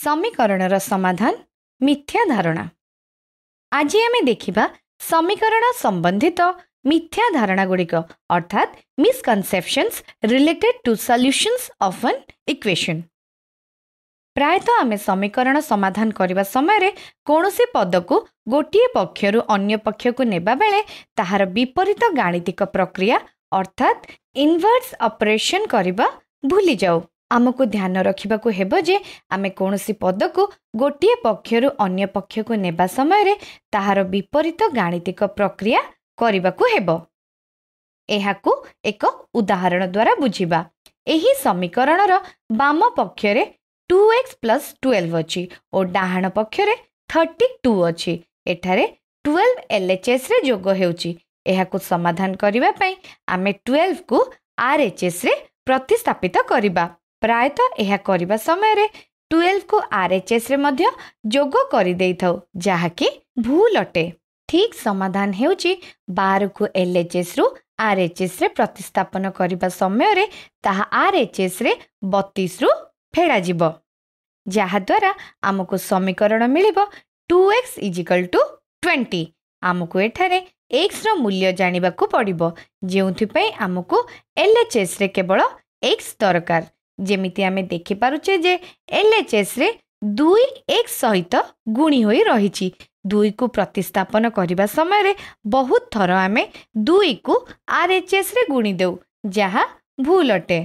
समाधान मिथ्या धारणा आज अमे देखा समीकरण सम्बन्धित मिथ्या धारणा धारणागुडिक अर्थात misconceptions related to solutions of a equation प्रायत आमे समीकरण समाधान समय पद को गोट पक्षहरू अन्य पक्ष को नेबा बेले नेवा विपरीत गाणितक प्रक्रिया अर्थात इन्भर्स अपरेसन भुलिउ ଆମକୁ ଧ୍ୟାନ ରଖିବାକୁ ହେବ ଯେ ଆମେ କୌଣସି ପଦକୁ ଗୋଟିଏ ପକ୍ଷରୁ ଅନ୍ୟ ପକ୍ଷକୁ ନେବା ସମୟରେ ତାହାର ବିପରୀତ ଗାଣିତିକ ପ୍ରକ୍ରିୟା କରିବାକୁ ହେବ ଏହାକୁ ଏକ ଉଦାହରଣ ଦ୍ୱାରା ବୁଝିବା ଏହି ସମୀକରଣର ବାମ ପକ୍ଷରେ ଟୁ ଏକ୍ସ ପ୍ଲସ୍ ଟୁଏଲ୍ଭ ଅଛି ଓ ଡାହାଣ ପକ୍ଷରେ ଥର୍ଟି ଟୁ ଅଛି ଏଠାରେ ଟୁଏଲ୍ଭ ଏଲ୍ଏଚ୍ଏସ୍ରେ ଯୋଗ ହେଉଛି ଏହାକୁ ସମାଧାନ କରିବା ପାଇଁ ଆମେ ଟୁଏଲ୍ଭକୁ ଆର୍ଏଚ୍ଏସ୍ରେ ପ୍ରତିସ୍ଥାପିତ କରିବା ପ୍ରାୟତଃ ଏହା କରିବା ସମୟରେ ଟୁଏଲ୍ଭକୁ ଆର୍ ଏଚ୍ ଏସ୍ରେ ମଧ୍ୟ ଯୋଗ କରିଦେଇଥାଉ ଯାହାକି ଭୁଲ ଅଟେ ଠିକ୍ ସମାଧାନ ହେଉଛି ବାରକୁ ଏଲ୍ ଏଚ୍ ଏସ୍ରୁ ଆର୍ ଏଚ୍ ଏସ୍ରେ ପ୍ରତିସ୍ଥାପନ କରିବା ସମୟରେ ତାହା ଆର୍ ଏଚ୍ ଏସ୍ରେ ବତିଶରୁ ଫେଡ଼ାଯିବ ଯାହାଦ୍ୱାରା ଆମକୁ ସମୀକରଣ ମିଳିବ two X is equal to twenty ଆମକୁ ଏଠାରେ ଏକ୍ସର ମୂଲ୍ୟ ଜାଣିବାକୁ ପଡ଼ିବ ଯେଉଁଥିପାଇଁ ଆମକୁ ଏଲ୍ ଏଚ୍ ଏସ୍ରେ କେବଳ ଏକ୍ସ ଦରକାର ଯେମିତି ଆମେ ଦେଖିପାରୁଛେ ଯେ ଏଲ୍ଏଚ୍ଏସ୍ରେ ଦୁଇ ଏକ ସହିତ ଗୁଣି ହୋଇ ରହିଛି ଦୁଇକୁ ପ୍ରତିସ୍ଥାପନ କରିବା ସମୟରେ ବହୁତ ଥର ଆମେ ଦୁଇକୁ ଆର୍ ଏଚ୍ ଆର୍ଏଚ୍ଏସ୍ରେ ଗୁଣି ଦେଉ ଯାହା ଭୁଲ ଅଟେ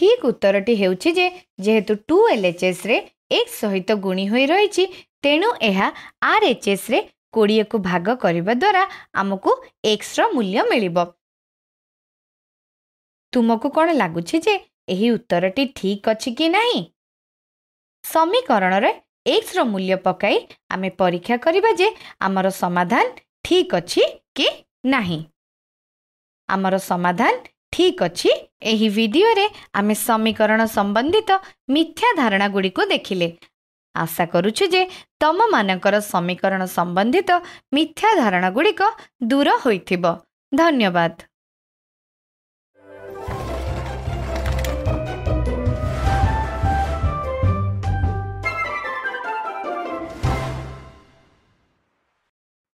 ଠିକ୍ ଉତ୍ତରଟି ହେଉଛି ଯେ ଯେହେତୁ ଟୁ ଏଲ୍ ଏଚ୍ ଏଲ୍ଏଚ୍ଏସ୍ରେ ଏକ ସହିତ ଗୁଣି ହୋଇ ରହିଛି ତେଣୁ ଏହା ଆର୍ ଏଚ୍ ଆର୍ଏଚ୍ଏସ୍ରେ କୋଡ଼ିଏକୁ ଭାଗ କରିବା ଦ୍ୱାରା ଆମକୁ ଏକ୍ସର ମୂଲ୍ୟ ମିଳିବ ତୁମକୁ କ'ଣ ଲାଗୁଛି ଯେ ଏହି ଉତ୍ତରଟି ଠିକ୍ ଅଛି କି ନାହିଁ ସମୀକରଣରେ ଏକ୍ସର ମୂଲ୍ୟ ପକାଇ ଆମେ ପରୀକ୍ଷା କରିବା ଯେ ଆମର ସମାଧାନ ଠିକ୍ ଅଛି କି ନାହିଁ ଆମର ସମାଧାନ ଠିକ୍ ଅଛି ଏହି ଭିଡ଼ିଓରେ ଆମେ ସମୀକରଣ ସମ୍ବନ୍ଧିତ ମିଥ୍ୟା ଧାରଣା ଗୁଡ଼ିକୁ ଦେଖିଲେ ଆଶା କରୁଛୁ ଯେ ତମମାନଙ୍କର ସମୀକରଣ ସମ୍ବନ୍ଧିତ ମିଥ୍ୟା ଧାରଣା ଗୁଡ଼ିକ ଦୂର ହୋଇଥିବ ଧନ୍ୟବାଦ